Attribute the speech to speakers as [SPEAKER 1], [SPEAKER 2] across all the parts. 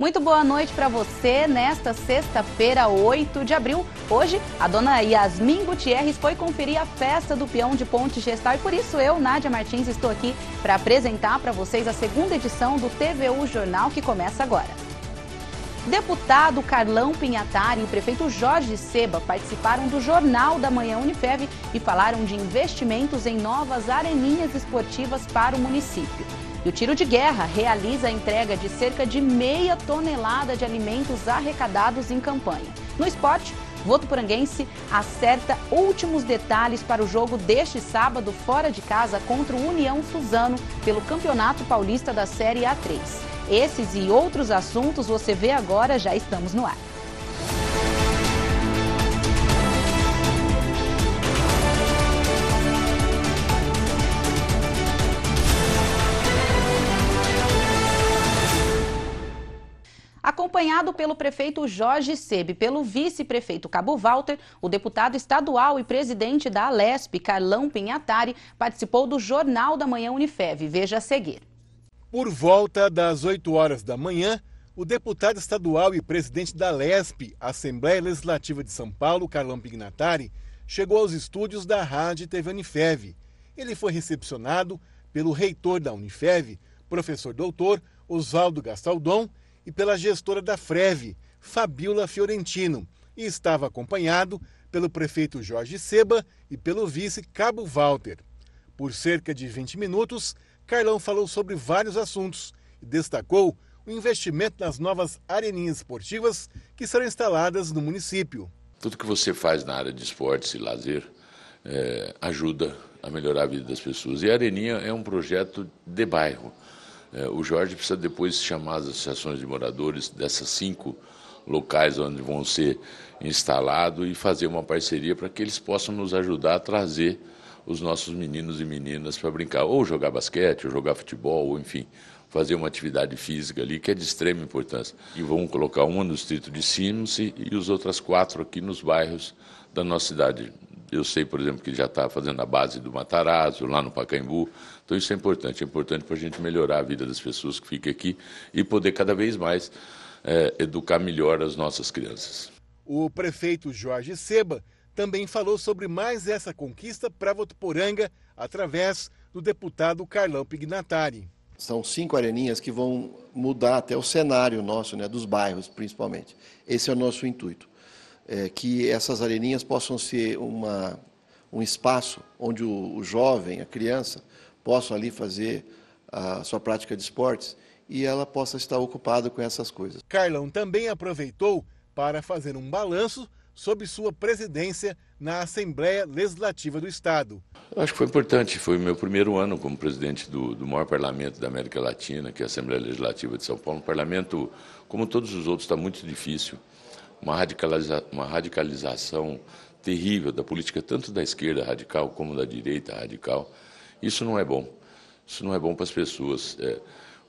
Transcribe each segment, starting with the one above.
[SPEAKER 1] Muito boa noite para você nesta sexta-feira, 8 de abril. Hoje, a dona Yasmin Gutierrez foi conferir a festa do peão de Ponte Gestal e por isso eu, Nádia Martins, estou aqui para apresentar para vocês a segunda edição do TVU Jornal que começa agora. Deputado Carlão Pinhatari e o prefeito Jorge Seba participaram do Jornal da Manhã Unifeb e falaram de investimentos em novas areninhas esportivas para o município o tiro de guerra realiza a entrega de cerca de meia tonelada de alimentos arrecadados em campanha. No esporte, Voto acerta últimos detalhes para o jogo deste sábado fora de casa contra o União Suzano pelo Campeonato Paulista da Série A3. Esses e outros assuntos você vê agora, já estamos no ar. Acompanhado pelo prefeito Jorge Sebe, pelo vice-prefeito Cabo Walter, o deputado estadual e presidente da Alesp, Carlão Pinhatari, participou do Jornal da Manhã Unifev. Veja a seguir.
[SPEAKER 2] Por volta das 8 horas da manhã, o deputado estadual e presidente da LESP, Assembleia Legislativa de São Paulo, Carlão Pignatari, chegou aos estúdios da Rádio TV Unifev. Ele foi recepcionado pelo reitor da Unifev, professor doutor Oswaldo Gastaldon, e pela gestora da Freve, Fabiola Fiorentino, e estava acompanhado pelo prefeito Jorge Seba e pelo vice Cabo Walter. Por cerca de 20 minutos, Carlão falou sobre vários assuntos e destacou o investimento nas novas areninhas esportivas que serão instaladas no município.
[SPEAKER 3] Tudo que você faz na área de esportes e lazer é, ajuda a melhorar a vida das pessoas. E a Areninha é um projeto de bairro. É, o Jorge precisa depois chamar as associações de moradores dessas cinco locais onde vão ser instalados e fazer uma parceria para que eles possam nos ajudar a trazer os nossos meninos e meninas para brincar, ou jogar basquete, ou jogar futebol, ou enfim, fazer uma atividade física ali que é de extrema importância. E vamos colocar uma no distrito de Simse e os outras quatro aqui nos bairros da nossa cidade. Eu sei, por exemplo, que já está fazendo a base do Matarazzo, lá no Pacaembu, então isso é importante, é importante para a gente melhorar a vida das pessoas que ficam aqui e poder cada vez mais é, educar melhor as nossas crianças.
[SPEAKER 2] O prefeito Jorge Seba também falou sobre mais essa conquista para Votuporanga através do deputado Carlão Pignatari. São cinco areninhas que vão mudar até o cenário nosso, né, dos bairros principalmente. Esse é o nosso intuito, é, que essas areninhas possam ser uma, um espaço onde o, o jovem, a criança, possam ali fazer a sua prática de esportes e ela possa estar ocupada com essas coisas. Carlão também aproveitou para fazer um balanço sobre sua presidência na Assembleia Legislativa do Estado.
[SPEAKER 3] Acho que foi importante, foi o meu primeiro ano como presidente do, do maior parlamento da América Latina, que é a Assembleia Legislativa de São Paulo. Um parlamento, como todos os outros, está muito difícil. Uma, radicaliza, uma radicalização terrível da política, tanto da esquerda radical como da direita radical. Isso não é bom. Isso não é bom para as pessoas. É,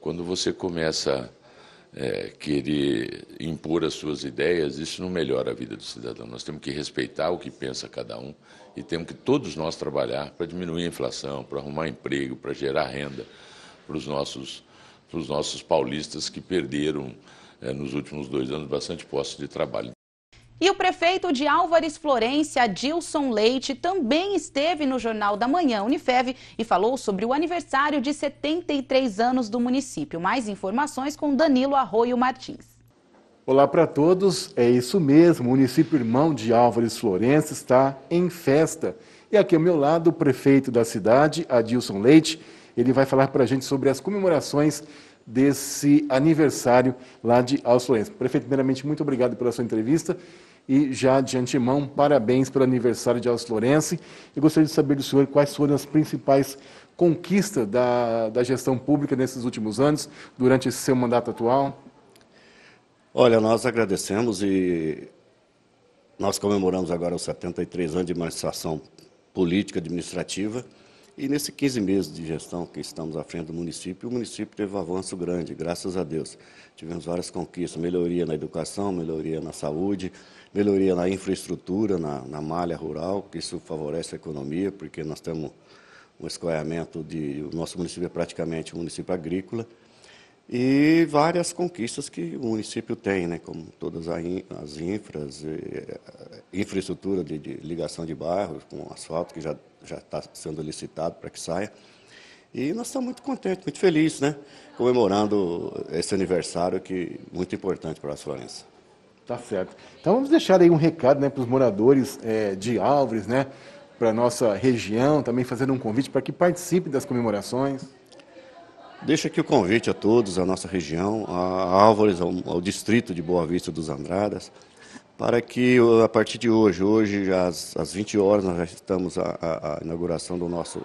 [SPEAKER 3] quando você começa a é, querer impor as suas ideias, isso não melhora a vida do cidadão. Nós temos que respeitar o que pensa cada um e temos que todos nós trabalhar para diminuir a inflação, para arrumar emprego, para gerar renda para os nossos, para os nossos paulistas que perderam é, nos últimos dois anos bastante postos de trabalho.
[SPEAKER 1] E o prefeito de Álvares Florência, Dilson Leite, também esteve no Jornal da Manhã Unifev e falou sobre o aniversário de 73 anos do município. Mais informações com Danilo Arroio Martins.
[SPEAKER 2] Olá para todos, é isso mesmo, o município irmão de Álvares Florença está em festa. E aqui ao meu lado, o prefeito da cidade, Adilson Leite, ele vai falar para a gente sobre as comemorações desse aniversário lá de Álvares Florença. Prefeito, primeiramente, muito obrigado pela sua entrevista. E já de antemão, parabéns pelo aniversário de Alves Florence. Eu gostaria de saber do senhor quais foram as principais conquistas da, da gestão pública nesses últimos anos, durante esse seu mandato atual.
[SPEAKER 4] Olha, nós agradecemos e nós comemoramos agora os 73 anos de manifestação política administrativa. E nesses 15 meses de gestão que estamos à frente do município, o município teve um avanço grande, graças a Deus. Tivemos várias conquistas, melhoria na educação, melhoria na saúde, melhoria na infraestrutura, na, na malha rural, que isso favorece a economia, porque nós temos um escoamento de. O nosso município é praticamente um município agrícola. E várias conquistas que o município tem, né, como todas as infras, eh, infraestrutura de, de ligação de bairros, com asfalto que já está sendo licitado para que saia. E nós estamos muito contentes, muito felizes, né? Comemorando esse aniversário que é muito importante para a Florença.
[SPEAKER 2] Tá certo. Então vamos deixar aí um recado né, para os moradores é, de Álvares, né, para a nossa região, também fazendo um convite para que participe das comemorações.
[SPEAKER 4] Deixo aqui o convite a todos, a nossa região, a Álvares, ao, ao distrito de Boa Vista dos Andradas, para que uh, a partir de hoje, hoje às, às 20 horas, nós já estamos a, a, a inauguração do nosso,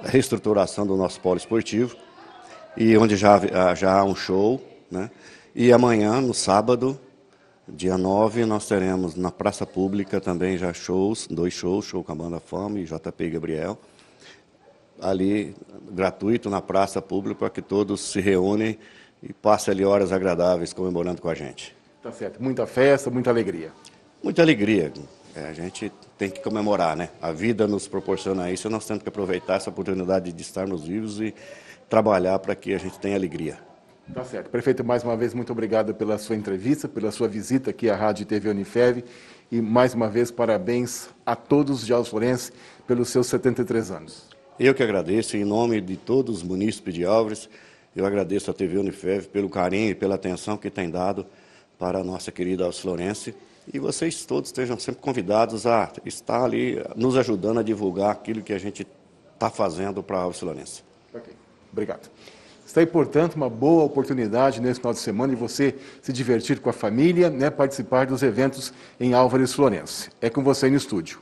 [SPEAKER 4] a reestruturação do nosso polo esportivo, e onde já, ah, já há um show, né? E amanhã, no sábado, Dia 9 nós teremos na Praça Pública também já shows, dois shows, show com a banda Fama e JP Gabriel. Ali, gratuito na Praça Pública, para que todos se reúnem e passem ali horas agradáveis comemorando com a gente.
[SPEAKER 2] Tá certo. Muita
[SPEAKER 4] festa, muita alegria. Muita alegria. É, a gente tem que comemorar, né? A vida nos proporciona isso e nós temos que aproveitar essa oportunidade de estarmos
[SPEAKER 2] vivos e trabalhar para que a gente tenha alegria. Tá certo. Prefeito, mais uma vez, muito obrigado pela sua entrevista, pela sua visita aqui à Rádio TV Unifev. E, mais uma vez, parabéns a todos os Alvorenses pelos seus 73 anos.
[SPEAKER 4] Eu que agradeço, em nome de todos os munícipes de Álvares, eu agradeço à TV Unifev pelo carinho e pela atenção que tem dado para a nossa querida Alves Florense. E vocês todos estejam sempre convidados a estar ali nos ajudando a divulgar aquilo que a gente está fazendo para a Alves Florense.
[SPEAKER 2] Ok, obrigado. Está aí, portanto, uma boa oportunidade nesse final de semana de você se divertir com a família, né, participar dos eventos em Álvares Florense. É com você no estúdio.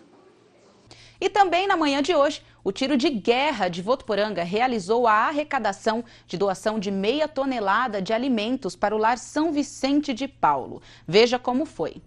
[SPEAKER 1] E também na manhã de hoje, o tiro de guerra de Votuporanga realizou a arrecadação de doação de meia tonelada de alimentos para o lar São Vicente de Paulo. Veja como foi.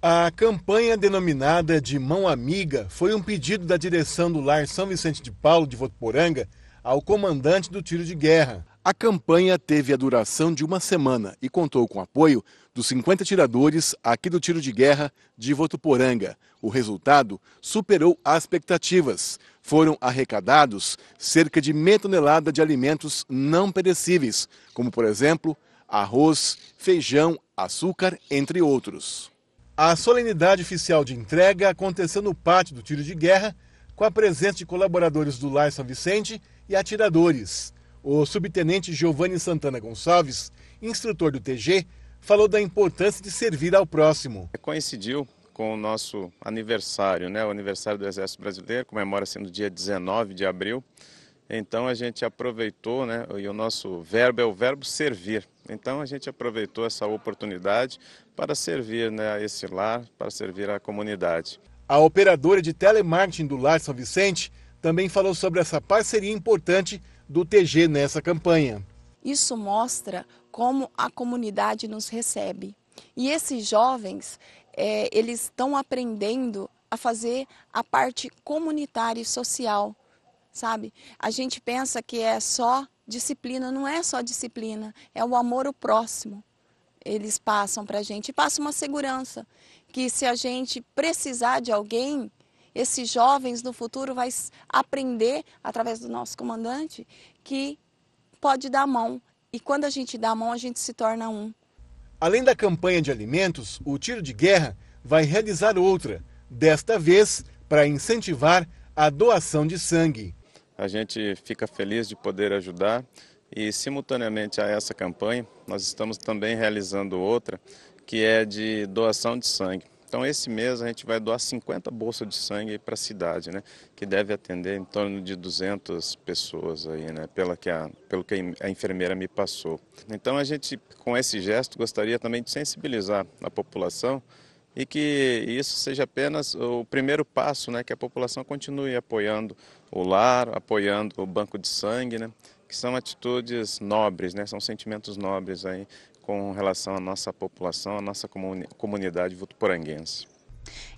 [SPEAKER 2] A campanha denominada de Mão Amiga foi um pedido da direção do lar São Vicente de Paulo de Votuporanga ao comandante do tiro de guerra. A campanha teve a duração de uma semana e contou com o apoio dos 50 tiradores aqui do tiro de guerra de Votuporanga. O resultado superou as expectativas. Foram arrecadados cerca de meia tonelada de alimentos não perecíveis, como por exemplo arroz, feijão, açúcar, entre outros. A solenidade oficial de entrega aconteceu no pátio do tiro de guerra, com a presença de colaboradores do Lar São Vicente e atiradores. O subtenente Giovanni Santana Gonçalves, instrutor do TG,
[SPEAKER 5] falou da importância de servir ao próximo. Coincidiu com o nosso aniversário, né? O aniversário do Exército Brasileiro comemora-se no dia 19 de abril. Então a gente aproveitou, né? E o nosso verbo é o verbo servir. Então a gente aproveitou essa oportunidade para servir, né, a esse lar, para servir a comunidade.
[SPEAKER 2] A operadora de telemarketing do Lar São Vicente também falou sobre essa parceria importante do TG nessa campanha.
[SPEAKER 1] Isso mostra como a comunidade nos recebe. E esses jovens, é, eles estão aprendendo a fazer a parte comunitária e social, sabe? A gente pensa que é só disciplina, não é só disciplina, é o amor ao próximo. Eles passam para a gente passa uma segurança que se a gente precisar de alguém, esses jovens no futuro vai aprender, através do nosso comandante, que pode dar a mão. E quando a gente dá a mão, a gente se torna um.
[SPEAKER 2] Além da campanha de alimentos, o Tiro de Guerra vai realizar outra, desta vez para incentivar a doação de sangue.
[SPEAKER 5] A gente fica feliz de poder ajudar e, simultaneamente a essa campanha, nós estamos também realizando outra, que é de doação de sangue. Então, esse mês a gente vai doar 50 bolsas de sangue para a cidade, né? Que deve atender em torno de 200 pessoas aí, né? Pela que a, pelo que a enfermeira me passou. Então, a gente, com esse gesto, gostaria também de sensibilizar a população e que isso seja apenas o primeiro passo, né? Que a população continue apoiando o lar, apoiando o banco de sangue, né? que são atitudes nobres, né? são sentimentos nobres aí com relação à nossa população, à nossa comunidade vutuporanguense.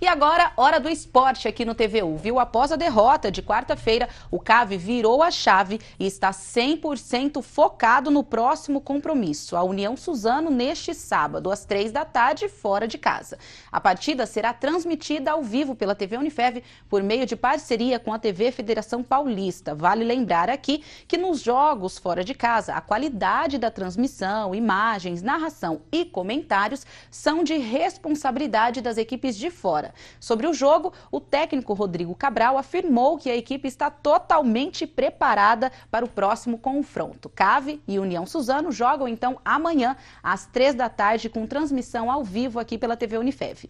[SPEAKER 1] E agora, hora do esporte aqui no TVU, viu? Após a derrota de quarta-feira, o CAV virou a chave e está 100% focado no próximo compromisso, a União Suzano, neste sábado, às três da tarde, fora de casa. A partida será transmitida ao vivo pela TV Unifev por meio de parceria com a TV Federação Paulista. Vale lembrar aqui que nos jogos fora de casa, a qualidade da transmissão, imagens, narração e comentários são de responsabilidade das equipes de fora. Sobre o jogo, o técnico Rodrigo Cabral afirmou que a equipe está totalmente preparada para o próximo confronto. Cave e União Suzano jogam então amanhã às três da tarde com transmissão ao vivo aqui pela TV Unifev.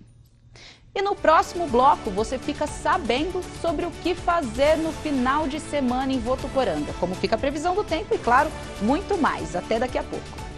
[SPEAKER 1] E no próximo bloco você fica sabendo sobre o que fazer no final de semana em Votuporanga, como fica a previsão do tempo e, claro, muito mais. Até daqui a pouco.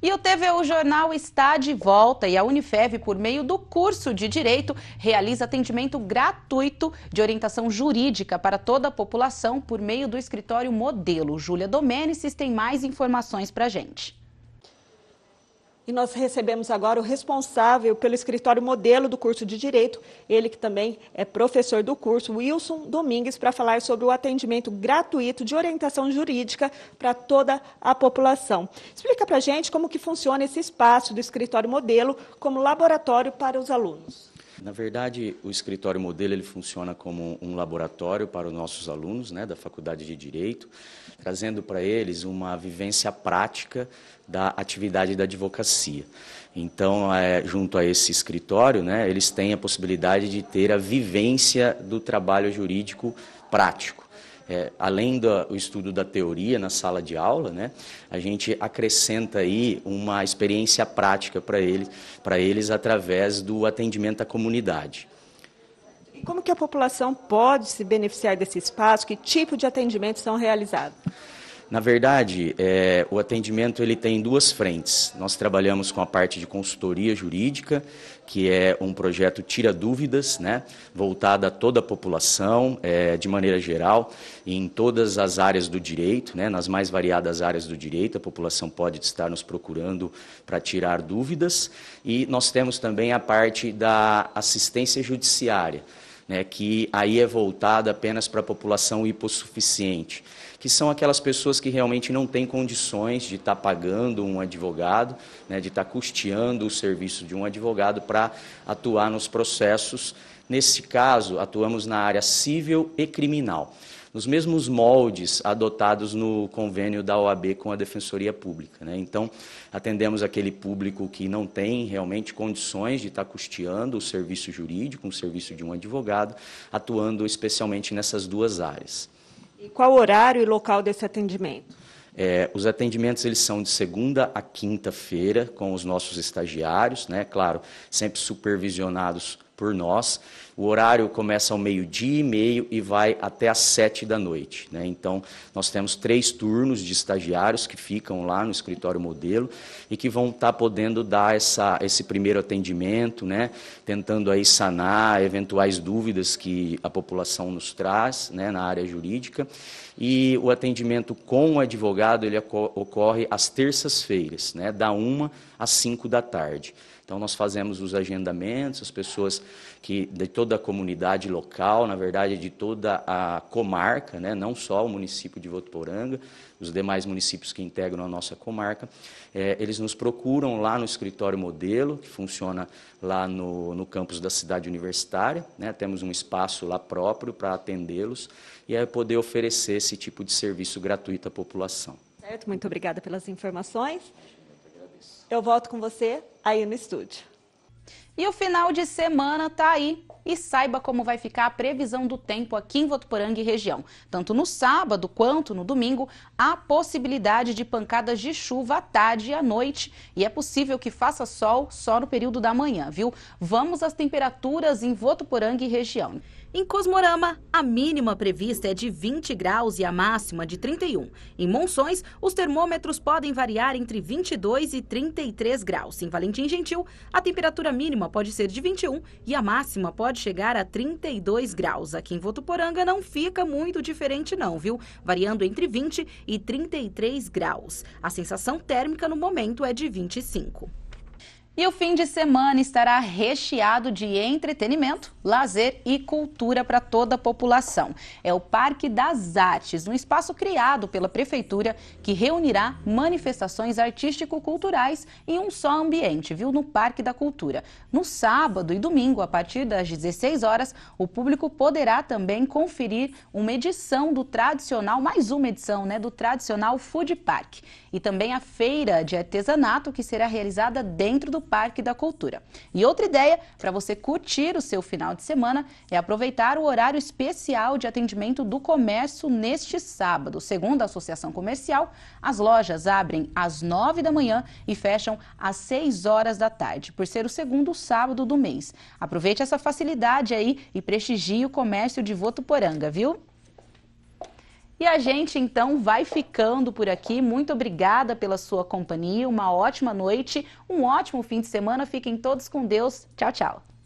[SPEAKER 1] E o TVU Jornal está de volta e a Unifev, por meio do curso de Direito, realiza atendimento gratuito de orientação jurídica para toda a população por meio do escritório modelo. Júlia Domênices tem mais informações para gente.
[SPEAKER 6] E nós recebemos agora o responsável pelo escritório modelo do curso de Direito, ele que também é professor do curso, Wilson Domingues, para falar sobre o atendimento gratuito de orientação jurídica para toda a população. Explica para a gente como que funciona esse espaço do escritório modelo como laboratório para os alunos. Na verdade, o escritório modelo ele funciona como um laboratório para os nossos alunos né, da Faculdade de Direito trazendo para eles uma vivência prática da atividade da advocacia. Então, é, junto a esse escritório, né, eles têm a possibilidade de ter a vivência do trabalho jurídico prático. É, além do estudo da teoria na sala de aula, né, a gente acrescenta aí uma experiência prática para ele, eles através do atendimento à comunidade. Como que a população pode se beneficiar desse espaço? Que tipo de atendimento são realizados? Na verdade, é, o atendimento ele tem duas frentes. Nós trabalhamos com a parte de consultoria jurídica, que é um projeto tira dúvidas, né, voltado a toda a população, é, de maneira geral, em todas as áreas do direito, né, nas mais variadas áreas do direito, a população pode estar nos procurando para tirar dúvidas. E nós temos também a parte da assistência judiciária né, que aí é voltada apenas para a população hipossuficiente, que são aquelas pessoas que realmente não têm condições de estar tá pagando um advogado, né, de estar tá custeando o serviço de um advogado para atuar nos processos. Nesse caso, atuamos na área civil e criminal nos mesmos moldes adotados no convênio da OAB com a Defensoria Pública. Né? Então, atendemos aquele público que não tem realmente condições de estar custeando o serviço jurídico, o serviço de um advogado, atuando especialmente nessas duas áreas. E qual horário e local desse atendimento? É, os atendimentos eles são de segunda a quinta-feira com os nossos estagiários, né? Claro, sempre supervisionados por nós. O horário começa ao meio-dia e meio e vai até às sete da noite. Né? Então, nós temos três turnos de estagiários que ficam lá no escritório modelo e que vão estar tá podendo dar essa, esse primeiro atendimento, né? tentando aí sanar eventuais dúvidas que a população nos traz né? na área jurídica. E o atendimento com o advogado ele ocorre às terças-feiras, né? da uma às cinco da tarde. Então nós fazemos os agendamentos, as pessoas que de toda a comunidade local, na verdade de toda a comarca, né, não só o município de Votuporanga, os demais municípios que integram a nossa comarca, é, eles nos procuram lá no escritório modelo, que funciona lá no, no campus da cidade universitária, né, temos um espaço lá próprio para atendê-los e aí poder oferecer esse tipo de serviço gratuito à população. Certo, muito obrigada pelas informações. Eu volto com você aí no estúdio.
[SPEAKER 1] E o final de semana tá aí e saiba como vai ficar a previsão do tempo aqui em Votuporanga e região. Tanto no sábado quanto no domingo, há possibilidade de pancadas de chuva à tarde e à noite e é possível que faça sol só no período da manhã, viu? Vamos às temperaturas em Votuporanga e região. Em Cosmorama, a mínima prevista é de 20 graus e a máxima de 31. Em Monções, os termômetros podem variar entre 22 e 33 graus. Em Valentim Gentil, a temperatura mínima pode ser de 21 e a máxima pode pode chegar a 32 graus. Aqui em Votuporanga não fica muito diferente não, viu? Variando entre 20 e 33 graus. A sensação térmica no momento é de 25. E o fim de semana estará recheado de entretenimento, lazer e cultura para toda a população. É o Parque das Artes, um espaço criado pela Prefeitura que reunirá manifestações artístico-culturais em um só ambiente, viu? No Parque da Cultura. No sábado e domingo, a partir das 16 horas, o público poderá também conferir uma edição do tradicional, mais uma edição, né? Do tradicional Food Park. E também a feira de artesanato que será realizada dentro do Parque da Cultura. E outra ideia para você curtir o seu final de semana é aproveitar o horário especial de atendimento do comércio neste sábado. Segundo a Associação Comercial, as lojas abrem às 9 da manhã e fecham às 6 horas da tarde, por ser o segundo sábado do mês. Aproveite essa facilidade aí e prestigie o comércio de Votuporanga, viu? E a gente então vai ficando por aqui. Muito obrigada pela sua companhia. Uma ótima noite, um ótimo fim de semana. Fiquem todos com Deus. Tchau, tchau.